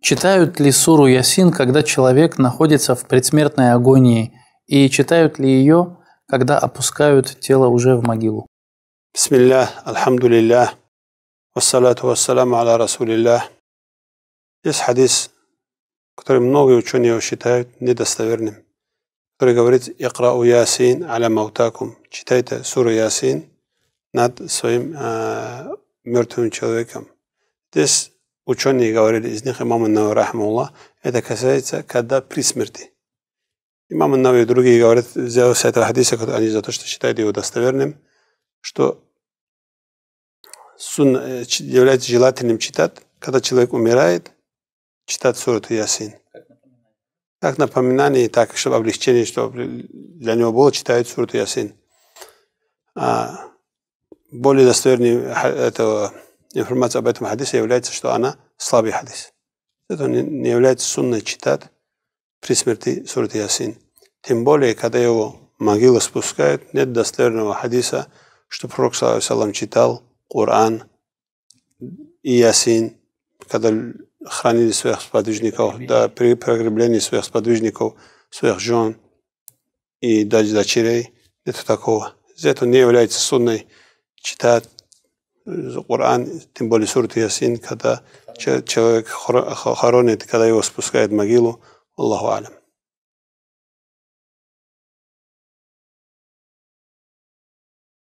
Читают ли суру Ясин, когда человек находится в предсмертной агонии, и читают ли ее, когда опускают тело уже в могилу? Бисмиллях, алхамдулиллях, вассалату вассаламу аля расулиллях. Есть хадис, который многие ученые считают недостоверным, который говорит «Икрау Ясин аля маутакум» – читайте суру Ясин над своим э, мертвым человеком. Здесь ученые говорили, из них имам Нау Рахмулла, это касается, когда при смерти. Имам Нау и другие говорят, взял с этого хадиса, который они за то, что считают его достоверным, что сун, э, является желательным читать, когда человек умирает, читать сурат Ясин. Как напоминание, так, чтобы облегчение, чтобы для него было, читает сурат Ясин. А более достоверный этого информация об этом хадисе является, что она слабый хадис. Это не является сунной читать при смерти сурат Ясин. Тем более, когда его могила спускают, нет достоверного хадиса, что пророк, салам, читал Коран и Ясин, когда хранили своих сподвижников, да, при погреблении своих сподвижников, своих жен и даже дочерей, нет такого. Это не является сунной читать Коран, тем более Сурта Ясин, когда человек хоронит, когда его спускает в могилу, Аллаху Алям.